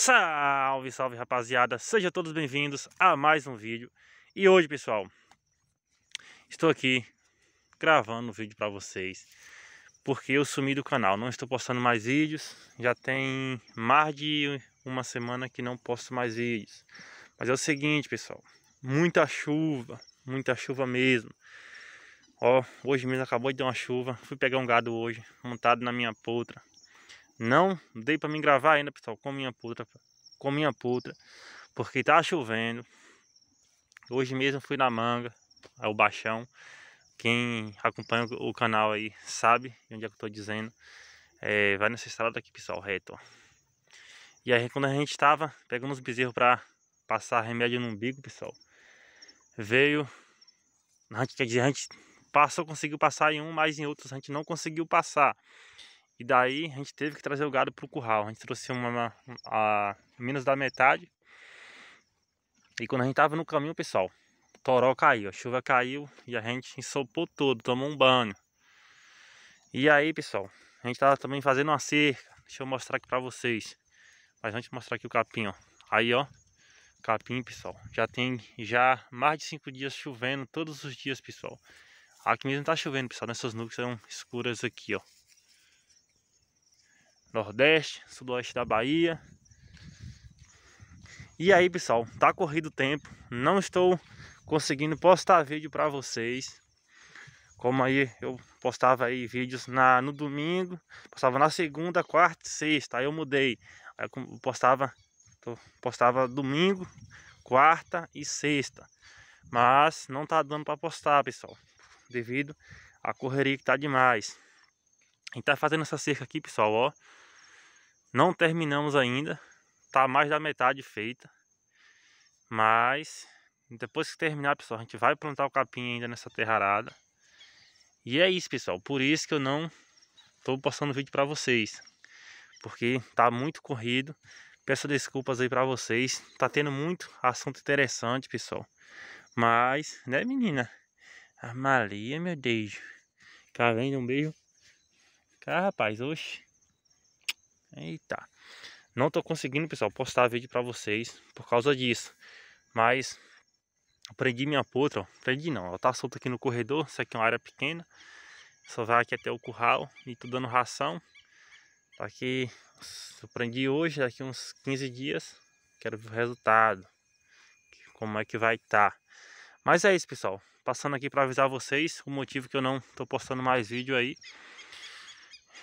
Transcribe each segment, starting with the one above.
Salve, salve rapaziada, sejam todos bem-vindos a mais um vídeo E hoje pessoal, estou aqui gravando um vídeo para vocês Porque eu sumi do canal, não estou postando mais vídeos Já tem mais de uma semana que não posto mais vídeos Mas é o seguinte pessoal, muita chuva, muita chuva mesmo Ó, hoje mesmo acabou de dar uma chuva, fui pegar um gado hoje, montado na minha poltra não dei para mim gravar ainda, pessoal, com minha puta, com minha puta, porque tá chovendo. Hoje mesmo fui na manga, ao é baixão. Quem acompanha o canal aí sabe onde é que eu tô dizendo. É, vai nessa estrada aqui, pessoal, reto, E aí quando a gente tava pegando os bezerros para passar remédio no umbigo, pessoal, veio a gente, quer dizer, a gente passou, conseguiu passar em um, mas em outros a gente não conseguiu passar. E daí a gente teve que trazer o gado para o curral. A gente trouxe uma, uma a, menos da metade. E quando a gente tava no caminho, pessoal, o toró caiu, a chuva caiu e a gente ensopou todo, tomou um banho. E aí, pessoal, a gente tava também fazendo uma cerca. Deixa eu mostrar aqui para vocês. Mas antes de mostrar aqui o capim, ó. Aí, ó. Capim, pessoal. Já tem já mais de cinco dias chovendo todos os dias, pessoal. Aqui mesmo tá chovendo, pessoal. Nessas nuvens são escuras aqui, ó. Nordeste, Sudoeste da Bahia. E aí, pessoal, tá corrido o tempo, não estou conseguindo postar vídeo para vocês. Como aí eu postava aí vídeos na no domingo, postava na segunda, quarta, sexta, aí eu mudei. Aí eu postava postava domingo, quarta e sexta. Mas não tá dando para postar, pessoal, devido à correria que tá demais. A gente tá fazendo essa cerca aqui, pessoal, ó. Não terminamos ainda. Tá mais da metade feita. Mas depois que terminar, pessoal, a gente vai plantar o capim ainda nessa terrarada. E é isso, pessoal. Por isso que eu não tô postando vídeo para vocês. Porque tá muito corrido. Peço desculpas aí para vocês. Tá tendo muito assunto interessante, pessoal. Mas, né, menina? A Maria, meu Deus. Tá vendo? Um beijo ah, rapaz, hoje. Eita. Não tô conseguindo, pessoal, postar vídeo para vocês por causa disso. Mas prendi minha potra, ó. Prendi não, ela tá solta aqui no corredor, isso aqui é uma área pequena. Só vai aqui até o curral e tô dando ração. Tá aqui, eu prendi hoje, daqui uns 15 dias. Quero ver o resultado. Como é que vai estar. Tá. Mas é isso, pessoal. Passando aqui para avisar vocês o motivo que eu não tô postando mais vídeo aí.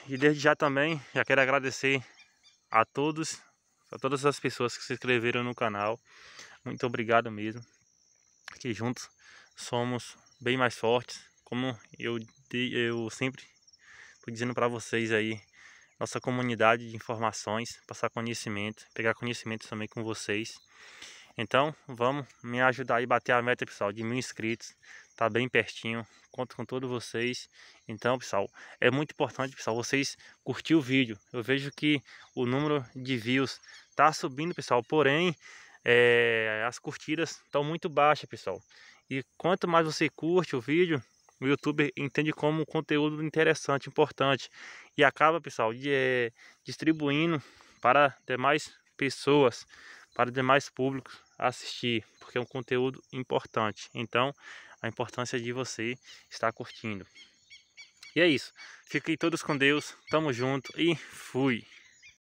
E desde já também, já quero agradecer a todos, a todas as pessoas que se inscreveram no canal. Muito obrigado mesmo. Que juntos somos bem mais fortes. Como eu, eu sempre estou dizendo para vocês aí, nossa comunidade de informações, passar conhecimento, pegar conhecimento também com vocês. Então, vamos me ajudar aí a bater a meta, pessoal, de mil inscritos tá bem pertinho. Conto com todos vocês. Então, pessoal, é muito importante, pessoal, vocês curtir o vídeo. Eu vejo que o número de views tá subindo, pessoal, porém é, as curtidas estão muito baixas, pessoal. E quanto mais você curte o vídeo, o YouTube entende como um conteúdo interessante, importante. E acaba, pessoal, de, é, distribuindo para demais pessoas, para demais públicos assistir, porque é um conteúdo importante. Então, a importância de você estar curtindo. E é isso. Fiquem todos com Deus. Tamo junto e fui.